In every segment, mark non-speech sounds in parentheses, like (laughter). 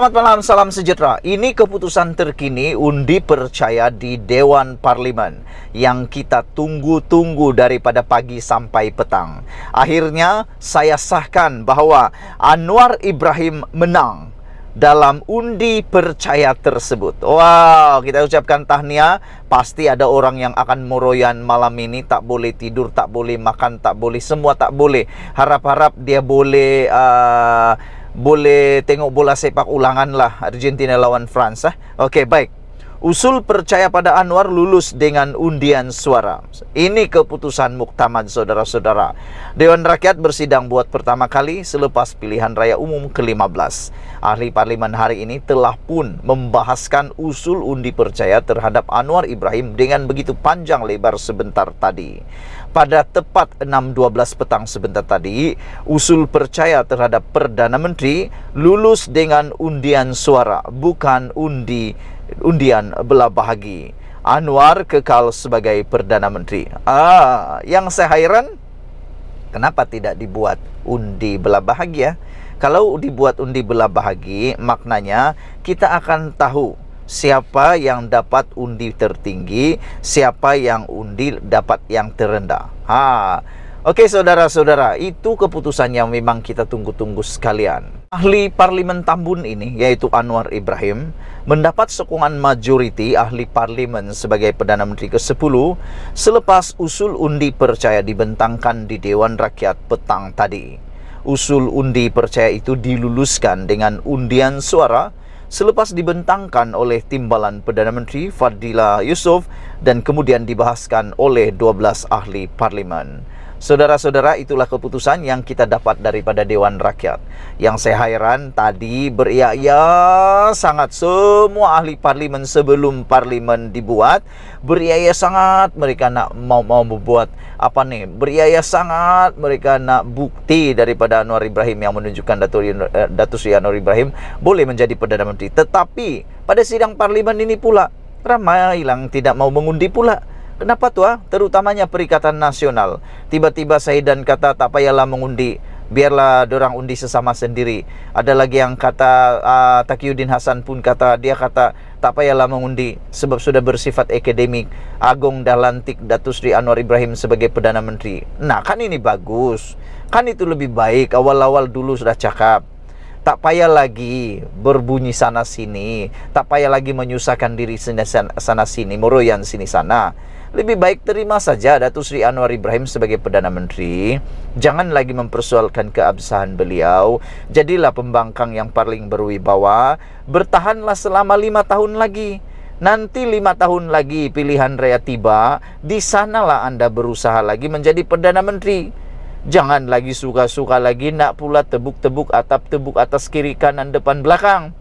Selamat malam, salam sejahtera. Ini keputusan terkini undi percaya di Dewan Parlimen yang kita tunggu-tunggu daripada pagi sampai petang. Akhirnya, saya sahkan bahawa Anwar Ibrahim menang dalam undi percaya tersebut. Wow, kita ucapkan tahniah. Pasti ada orang yang akan meroyan malam ini. Tak boleh tidur, tak boleh makan, tak boleh. Semua tak boleh. Harap-harap dia boleh... Uh, boleh tengok bola sepak ulangan lah Argentina lawan France. Ah. Okey, baik. Usul percaya pada Anwar lulus dengan undian suara. Ini keputusan muktamad saudara-saudara. Dewan Rakyat bersidang buat pertama kali selepas pilihan raya umum ke-15. Ahli parlimen hari ini telah pun membahaskan usul undi percaya terhadap Anwar Ibrahim dengan begitu panjang lebar sebentar tadi. Pada tepat 6.12 petang sebentar tadi, usul percaya terhadap Perdana Menteri lulus dengan undian suara, bukan undi undian belah bahagi. Anwar kekal sebagai Perdana Menteri. Ah, yang saya hairan, kenapa tidak dibuat undi belah Ya, Kalau dibuat undi belah bahagi, maknanya kita akan tahu siapa yang dapat undi tertinggi, siapa yang undi dapat yang terendah. Ha. Oke okay, saudara-saudara, itu keputusan yang memang kita tunggu-tunggu sekalian. Ahli Parlemen Tambun ini, yaitu Anwar Ibrahim, mendapat sokongan majoriti ahli parlemen sebagai Perdana Menteri ke-10 selepas usul undi percaya dibentangkan di Dewan Rakyat petang tadi. Usul undi percaya itu diluluskan dengan undian suara selepas dibentangkan oleh timbalan Perdana Menteri Fadila Yusuf dan kemudian dibahaskan oleh 12 ahli parlemen. Saudara-saudara, itulah keputusan yang kita dapat daripada Dewan Rakyat. Yang saya hairan tadi beria-ia sangat semua ahli parlimen sebelum parlimen dibuat, beria-ia sangat mereka nak mau mau membuat apa nih? Beria-ia sangat mereka nak bukti daripada Anwar Ibrahim yang menunjukkan Datuk eh, datu Sri Anwar Ibrahim boleh menjadi Perdana Menteri. Tetapi pada sidang parlimen ini pula ramai hilang tidak mau mengundi pula Kenapa tua? Terutamanya perikatan nasional. Tiba-tiba Saidan kata tak payahlah mengundi. Biarlah dorang undi sesama sendiri. Ada lagi yang kata uh, ah, Takyudin Hasan pun kata dia kata tak payahlah mengundi sebab sudah bersifat akademik. Agung dah lantik Datu Sri Anwar Ibrahim sebagai Perdana Menteri. Nah, kan ini bagus. Kan itu lebih baik. Awal-awal dulu sudah cakap tak payah lagi berbunyi sana sini, tak payah lagi menyusahkan diri sana sini, meroyan sini sana. lebih baik terima saja Datuk Seri Anwar Ibrahim sebagai Perdana Menteri. Jangan lagi mempersoalkan keabsahan beliau. Jadilah pembangkang yang paling berwibawa. Bertahanlah selama lima tahun lagi. Nanti lima tahun lagi pilihan raya tiba, di sanalah anda berusaha lagi menjadi Perdana Menteri. Jangan lagi suka-suka lagi nak pula tebuk-tebuk atap tebuk atas kiri kanan depan belakang.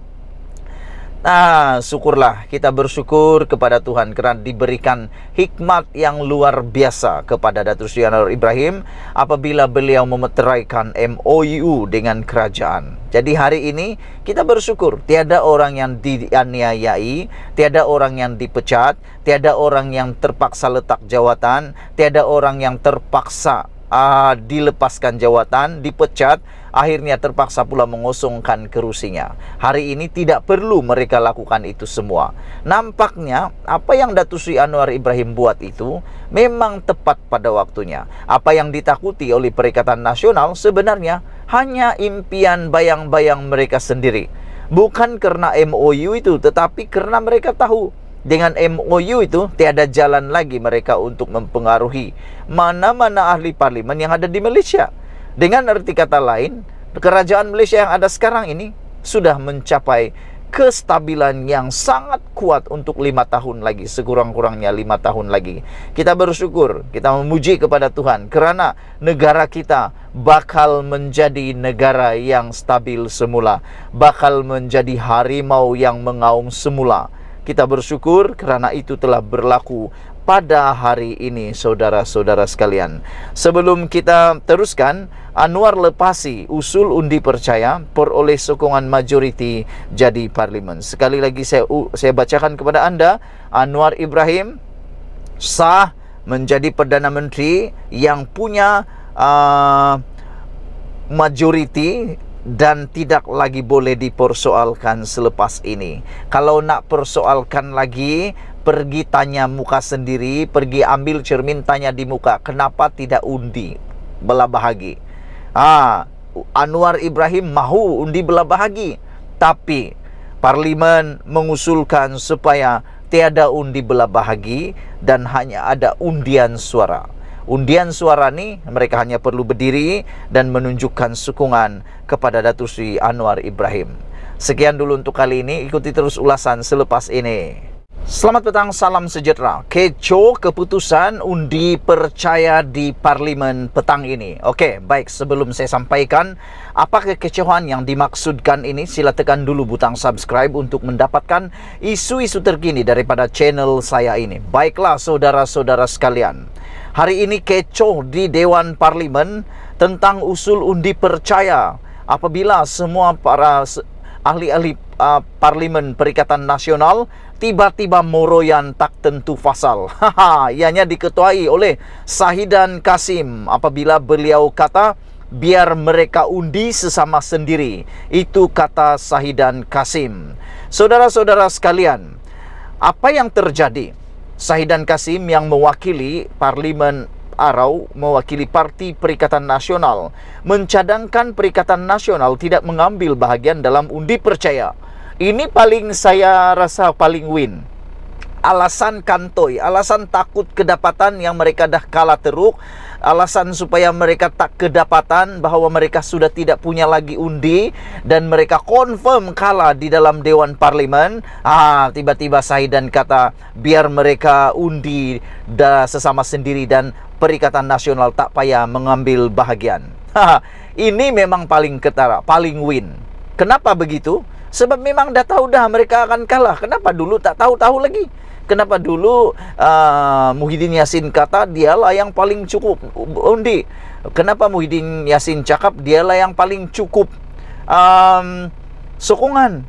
Nah, syukurlah kita bersyukur kepada Tuhan karena diberikan hikmat yang luar biasa kepada Datuk Sri Anwar Ibrahim apabila beliau memeteraikan MOU dengan kerajaan. Jadi hari ini kita bersyukur tiada orang yang dianiayai, tiada orang yang dipecat, tiada orang yang terpaksa letak jawatan, tiada orang yang terpaksa uh, dilepaskan jawatan, dipecat, akhirnya terpaksa pula mengosongkan kerusinya. Hari ini tidak perlu mereka lakukan itu semua. Nampaknya apa yang Datu Sri Anwar Ibrahim buat itu memang tepat pada waktunya. Apa yang ditakuti oleh Perikatan Nasional sebenarnya hanya impian bayang-bayang mereka sendiri. Bukan karena MOU itu, tetapi karena mereka tahu dengan MOU itu tiada jalan lagi mereka untuk mempengaruhi mana-mana ahli parlimen yang ada di Malaysia. Dengan arti kata lain, kerajaan Malaysia yang ada sekarang ini sudah mencapai kestabilan yang sangat kuat untuk lima tahun lagi, sekurang-kurangnya lima tahun lagi. Kita bersyukur, kita memuji kepada Tuhan karena negara kita bakal menjadi negara yang stabil semula, bakal menjadi harimau yang mengaum semula kita bersyukur kerana itu telah berlaku pada hari ini saudara-saudara sekalian sebelum kita teruskan Anwar lepasi usul undi percaya peroleh sokongan majoriti jadi parlimen sekali lagi saya saya bacakan kepada anda Anwar Ibrahim sah menjadi perdana menteri yang punya uh, majoriti dan tidak lagi boleh dipersoalkan selepas ini. Kalau nak persoalkan lagi, pergi tanya muka sendiri, pergi ambil cermin tanya di muka, kenapa tidak undi belabahagi? Ah, ha, Anwar Ibrahim mahu undi bahagi, tapi parlimen mengusulkan supaya tiada undi bahagi dan hanya ada undian suara. undian suara ini mereka hanya perlu berdiri dan menunjukkan sukungan kepada Datu Sri Anwar Ibrahim. Sekian dulu untuk kali ini, ikuti terus ulasan selepas ini. Selamat petang, salam sejahtera. Keco keputusan undi percaya di parlimen petang ini. Oke, baik sebelum saya sampaikan apa kekecewaan yang dimaksudkan ini, sila tekan dulu butang subscribe untuk mendapatkan isu-isu terkini daripada channel saya ini. Baiklah saudara-saudara sekalian. hari ini kecoh di Dewan Parlimen tentang usul undi percaya apabila semua para ahli-ahli uh, Parlimen Perikatan Nasional tiba-tiba moroyan tak tentu fasal. (laughs) Haha, ianya diketuai oleh Sahidan Kasim apabila beliau kata biar mereka undi sesama sendiri. Itu kata Sahidan Kasim. Saudara-saudara sekalian, apa yang terjadi? Sahidan Kasim yang mewakili Parlimen Arau mewakili Parti Perikatan Nasional mencadangkan Perikatan Nasional tidak mengambil bagian dalam undi percaya. Ini paling saya rasa paling win. Alasan kantoi, alasan takut kedapatan yang mereka dah kalah teruk alasan supaya mereka tak kedapatan bahwa mereka sudah tidak punya lagi undi dan mereka confirm kalah di dalam dewan parlimen Ah, tiba-tiba Saidan kata biar mereka undi da sesama sendiri dan Perikatan Nasional tak payah mengambil bahagian. Ini memang paling ketara, paling win. Kenapa begitu? Sebab memang dah tahu dah mereka akan kalah. Kenapa dulu tak tahu-tahu lagi? Kenapa dulu uh, Muhyiddin Yassin kata dialah yang paling cukup undi? Kenapa Muhyiddin Yassin cakap dialah yang paling cukup? Um, sokongan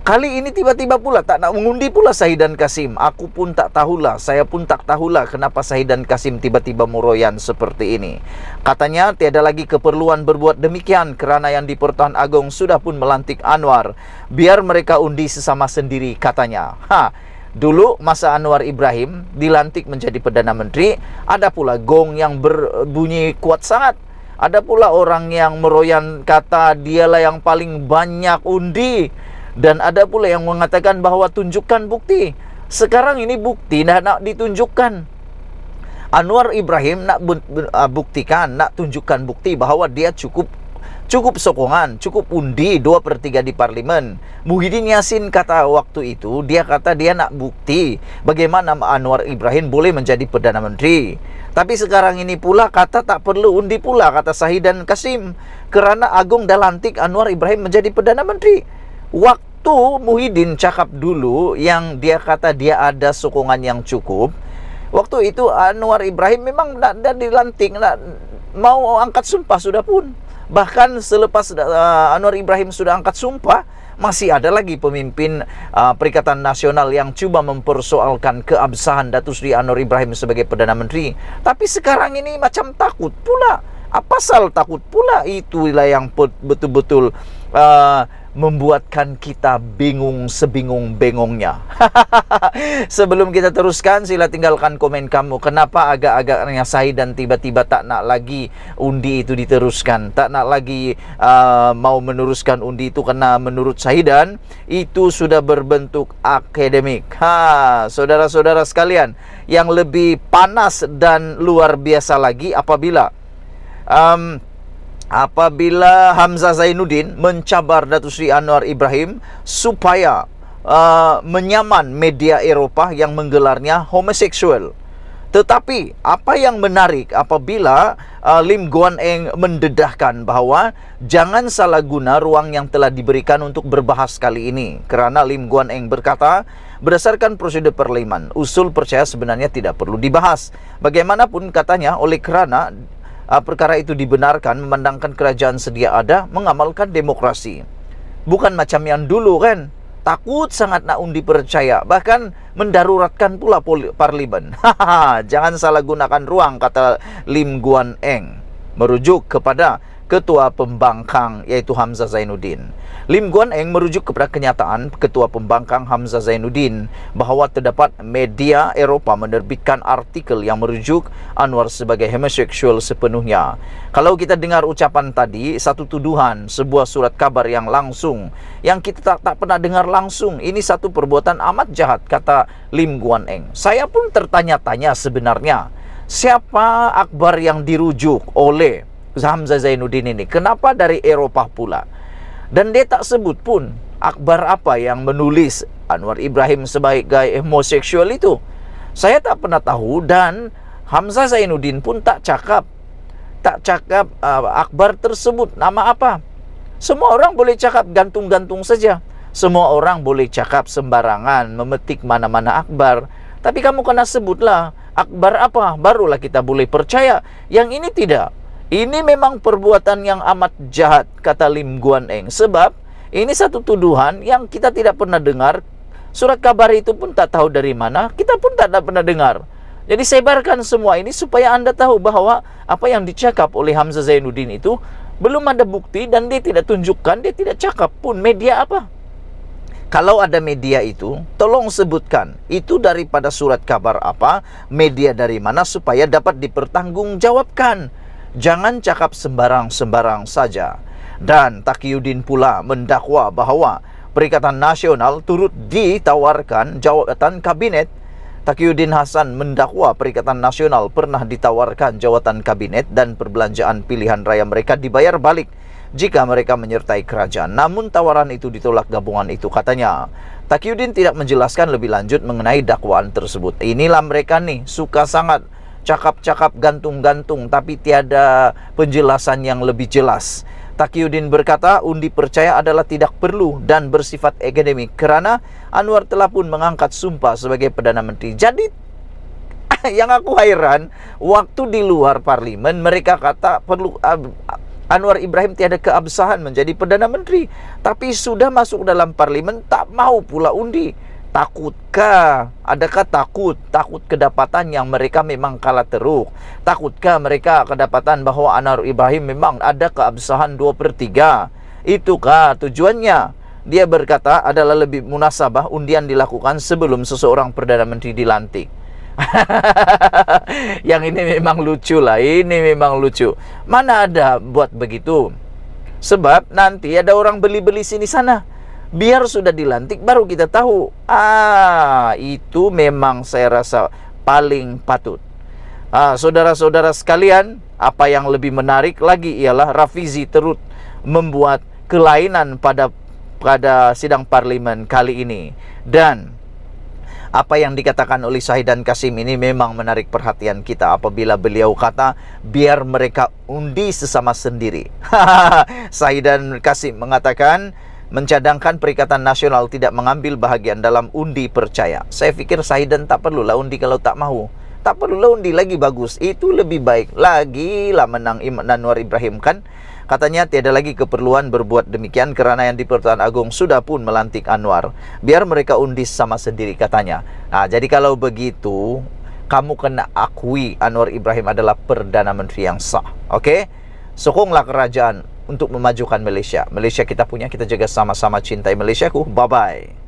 Kali ini tiba-tiba pula tak nak mengundi pula Sahidan Kasim. Aku pun tak tahulah, saya pun tak tahulah kenapa Sahidan Kasim tiba-tiba muroyan seperti ini. Katanya tiada lagi keperluan berbuat demikian kerana yang di Pertahan Agung sudah pun melantik Anwar. Biar mereka undi sesama sendiri katanya. Ha, Dulu masa Anwar Ibrahim dilantik menjadi Perdana Menteri, ada pula gong yang berbunyi kuat sangat. Ada pula orang yang meroyan kata dialah yang paling banyak undi. Dan ada pula yang mengatakan bahwa tunjukkan bukti. Sekarang ini bukti nak, nak ditunjukkan. Anwar Ibrahim nak ah, buktikan, nak tunjukkan bukti bahwa dia cukup Cukup sokongan, cukup undi 2 per 3 di parlemen. Muhyiddin Yassin kata waktu itu, dia kata dia nak bukti bagaimana Anwar Ibrahim boleh menjadi Perdana Menteri. Tapi sekarang ini pula kata tak perlu undi pula, kata Sahidan Kasim. Kerana Agung dah lantik Anwar Ibrahim menjadi Perdana Menteri. Waktu Muhyiddin cakap dulu yang dia kata dia ada sokongan yang cukup, waktu itu Anwar Ibrahim memang tidak dilantik, nak, mau angkat sumpah sudah pun. Bahkan selepas uh, Anwar Ibrahim sudah angkat sumpah, masih ada lagi pemimpin uh, Perikatan Nasional yang coba mempersoalkan keabsahan datu Sri Anwar Ibrahim sebagai Perdana Menteri. Tapi sekarang ini macam takut pula apa sal takut pula itu itulah yang betul-betul uh, membuatkan kita bingung sebingung-bengongnya. (laughs) Sebelum kita teruskan, sila tinggalkan komen kamu. Kenapa agak agaknya nyasai dan tiba-tiba tak nak lagi undi itu diteruskan. Tak nak lagi uh, mau meneruskan undi itu karena menurut saya dan itu sudah berbentuk akademik. Ha, saudara-saudara sekalian, yang lebih panas dan luar biasa lagi apabila um, apabila Hamzah Zainuddin mencabar Datuk Sri Anwar Ibrahim supaya uh, menyaman media Eropah yang menggelarnya homoseksual. Tetapi apa yang menarik apabila uh, Lim Guan Eng mendedahkan bahwa jangan salah guna ruang yang telah diberikan untuk berbahas kali ini Karena Lim Guan Eng berkata berdasarkan prosedur perleman usul percaya sebenarnya tidak perlu dibahas bagaimanapun katanya oleh kerana Ah, perkara itu dibenarkan memandangkan kerajaan sedia ada mengamalkan demokrasi. Bukan macam yang dulu kan takut sangat nak undi percaya bahkan mendaruratkan pula parlimen. (laughs) Hahaha, jangan salah gunakan ruang kata Lim Guan Eng merujuk kepada Ketua Pembangkang yaitu Hamzah Zainuddin. Lim Guan Eng merujuk kepada kenyataan Ketua Pembangkang Hamzah Zainuddin bahawa terdapat media Eropah menerbitkan artikel yang merujuk Anwar sebagai homoseksual sepenuhnya. Kalau kita dengar ucapan tadi, satu tuduhan, sebuah surat kabar yang langsung yang kita tak, tak pernah dengar langsung. Ini satu perbuatan amat jahat kata Lim Guan Eng. Saya pun tertanya-tanya sebenarnya siapa akbar yang dirujuk oleh Hamzah Zainuddin ini. Kenapa dari Eropa pula? Dan dia tak sebut pun akbar apa yang menulis Anwar Ibrahim sebagai homoseksual itu. Saya tak pernah tahu dan Hamzah Zainuddin pun tak cakap tak cakap uh, akbar tersebut nama apa. Semua orang boleh cakap gantung-gantung saja. Semua orang boleh cakap sembarangan, memetik mana-mana akbar. Tapi kamu kena sebutlah akbar apa, barulah kita boleh percaya. Yang ini tidak. Ini memang perbuatan yang amat jahat, kata Lim Guan Eng. Sebab ini satu tuduhan yang kita tidak pernah dengar. Surat kabar itu pun tak tahu dari mana, kita pun tak pernah dengar. Jadi sebarkan semua ini supaya Anda tahu bahwa apa yang dicakap oleh Hamzah Zainuddin itu belum ada bukti dan dia tidak tunjukkan, dia tidak cakap pun media apa. Kalau ada media itu, tolong sebutkan itu daripada surat kabar apa, media dari mana supaya dapat dipertanggungjawabkan. Jangan cakap sembarang-sembarang saja. Dan Takiyuddin pula mendakwa bahwa Perikatan Nasional turut ditawarkan jawatan kabinet Takiyuddin Hasan mendakwa Perikatan Nasional pernah ditawarkan jawatan kabinet dan perbelanjaan pilihan raya mereka dibayar balik jika mereka menyertai kerajaan. Namun tawaran itu ditolak gabungan itu katanya. Takiyuddin tidak menjelaskan lebih lanjut mengenai dakwaan tersebut. Inilah mereka nih, suka sangat cakap-cakap gantung-gantung tapi tiada penjelasan yang lebih jelas. Takiyuddin berkata, undi percaya adalah tidak perlu dan bersifat akademik karena Anwar telah pun mengangkat sumpah sebagai Perdana Menteri. Jadi (laughs) yang aku hairan, waktu di luar parlimen mereka kata perlu Anwar Ibrahim tiada keabsahan menjadi Perdana Menteri. Tapi sudah masuk dalam parlimen tak mau pula undi. Takutkah? Adakah takut? Takut kedapatan yang mereka memang kalah teruk. Takutkah mereka kedapatan bahwa Anar Ibrahim memang ada keabsahan 2 per 3? Itukah tujuannya? Dia berkata adalah lebih munasabah undian dilakukan sebelum seseorang Perdana Menteri dilantik. (laughs) yang ini memang lucu lah, ini memang lucu. Mana ada buat begitu? Sebab nanti ada orang beli-beli sini sana biar sudah dilantik baru kita tahu ah itu memang saya rasa paling patut saudara ah, saudara-saudara sekalian apa yang lebih menarik lagi ialah Rafizi terus membuat kelainan pada pada sidang parlimen kali ini dan apa yang dikatakan oleh dan Kasim ini memang menarik perhatian kita apabila beliau kata biar mereka undi sesama sendiri. (laughs) dan Kasim mengatakan mencadangkan Perikatan Nasional tidak mengambil bahagian dalam undi percaya. Saya pikir Sahiden tak perlu lah undi kalau tak mahu. Tak perlu lah undi lagi bagus. Itu lebih baik. lagi lah menang Imam Anwar Ibrahim kan. Katanya tiada lagi keperluan berbuat demikian kerana yang di Pertuan Agung sudah pun melantik Anwar. Biar mereka undi sama sendiri katanya. Nah, jadi kalau begitu, kamu kena akui Anwar Ibrahim adalah Perdana Menteri yang sah. Oke? Okay? Sokonglah kerajaan untuk memajukan Malaysia. Malaysia kita punya, kita jaga sama-sama cintai Malaysia. Ku, bye-bye.